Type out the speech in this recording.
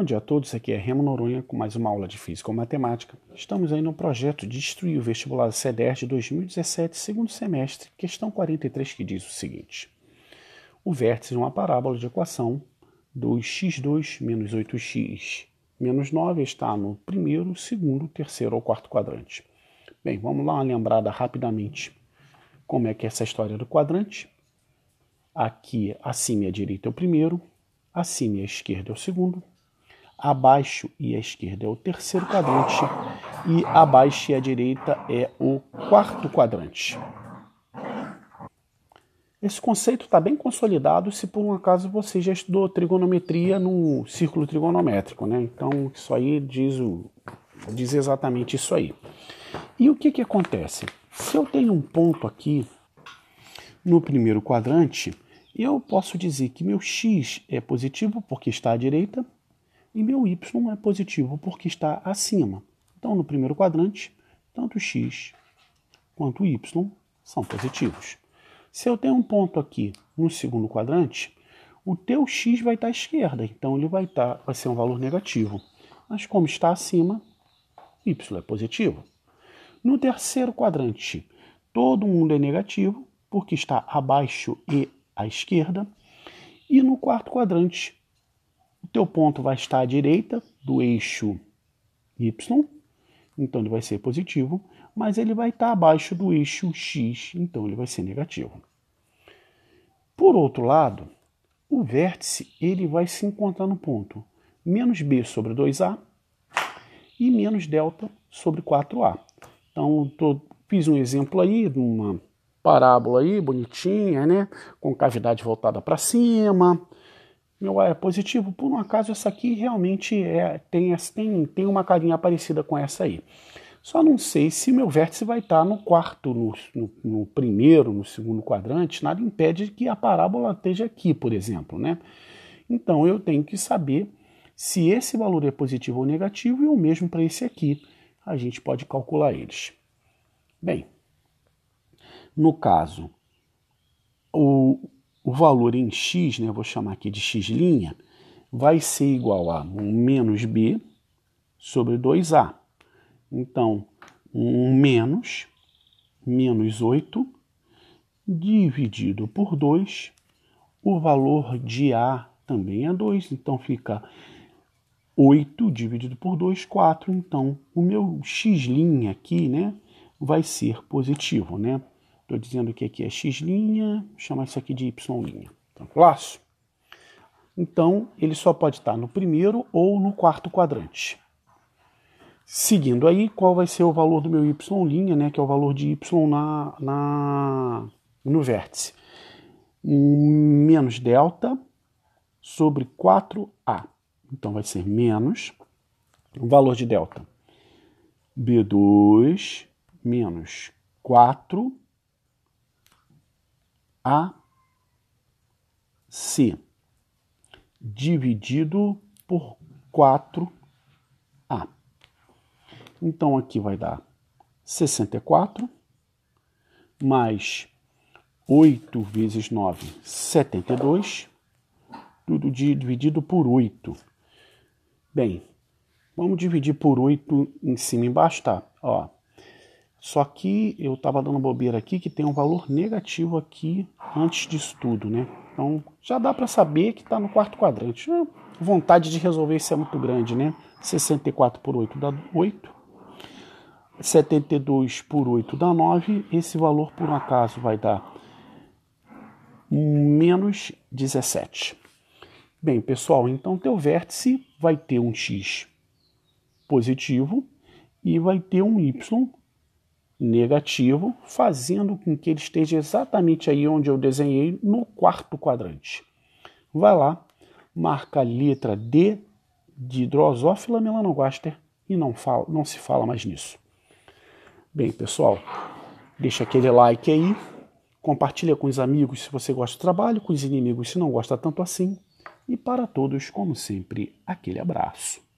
Bom dia a todos, aqui é Remo Noronha com mais uma aula de Física ou Matemática. Estamos aí no projeto Destruir o Vestibular de 2017, segundo semestre, questão 43, que diz o seguinte. O vértice de uma parábola de equação 2x2 menos 8x menos 9 está no primeiro, segundo, terceiro ou quarto quadrante. Bem, vamos lá uma lembrada rapidamente como é que é essa história do quadrante. Aqui, acima à é direita é o primeiro, acima à é esquerda é o segundo, abaixo e à esquerda é o terceiro quadrante e abaixo e à direita é o quarto quadrante. Esse conceito está bem consolidado se por um acaso você já estudou trigonometria no círculo trigonométrico, né? Então isso aí diz, o, diz exatamente isso aí. E o que, que acontece? Se eu tenho um ponto aqui no primeiro quadrante, eu posso dizer que meu x é positivo porque está à direita e meu y é positivo porque está acima. Então, no primeiro quadrante, tanto x quanto y são positivos. Se eu tenho um ponto aqui no segundo quadrante, o teu x vai estar à esquerda, então ele vai, estar, tá, vai ser um valor negativo. Mas como está acima, y é positivo. No terceiro quadrante, todo mundo é negativo, porque está abaixo e à esquerda. E no quarto quadrante, teu ponto vai estar à direita do eixo y, então ele vai ser positivo, mas ele vai estar abaixo do eixo x, então ele vai ser negativo. Por outro lado, o vértice ele vai se encontrar no ponto menos b sobre 2a e menos delta sobre 4a. Então, tô, fiz um exemplo aí de uma parábola aí bonitinha, né, com cavidade voltada para cima, meu é positivo, por um acaso essa aqui realmente é, tem, tem, tem uma carinha parecida com essa aí. Só não sei se meu vértice vai estar tá no quarto, no, no, no, primeiro, no segundo quadrante, nada impede que a parábola esteja aqui, por exemplo. Né? Então eu tenho que saber se esse valor é positivo ou negativo, e o mesmo para esse aqui. A gente pode calcular eles. Bem, no caso, o, o valor em x, né, vou chamar aqui de x', vai ser igual a menos b sobre 2a. Então, um menos, menos 8, dividido por 2, o valor de a também é 2, então fica 8 dividido por 2, 4. Então, o meu x' aqui né, vai ser positivo, né? Estou dizendo que aqui é x', chamar isso aqui de y'. Tranquilaço? Então, então, ele só pode estar no primeiro ou no quarto quadrante. Seguindo aí, qual vai ser o valor do meu y', né, que é o valor de y na, na, no vértice? Menos delta sobre 4a. Então, vai ser menos o valor de delta. B2 menos 4 a c dividido por 4a. Então aqui vai dar 64 mais 8 vezes 9, 72, tudo dividido por 8. Bem, vamos dividir por 8 em cima e embaixo, tá? Ó, só que eu estava dando bobeira aqui que tem um valor negativo aqui antes disso tudo, né? Então já dá para saber que está no quarto quadrante. A é, vontade de resolver isso é muito grande, né? 64 por 8 dá 8. 72 por 8 dá 9. Esse valor, por um acaso, vai dar menos 17. Bem, pessoal, então teu vértice vai ter um x positivo e vai ter um y negativo, fazendo com que ele esteja exatamente aí onde eu desenhei, no quarto quadrante. Vai lá, marca a letra D de Drosófila melanogaster e não, fala, não se fala mais nisso. Bem, pessoal, deixa aquele like aí, compartilha com os amigos se você gosta do trabalho, com os inimigos se não gosta tanto assim. E para todos, como sempre, aquele abraço.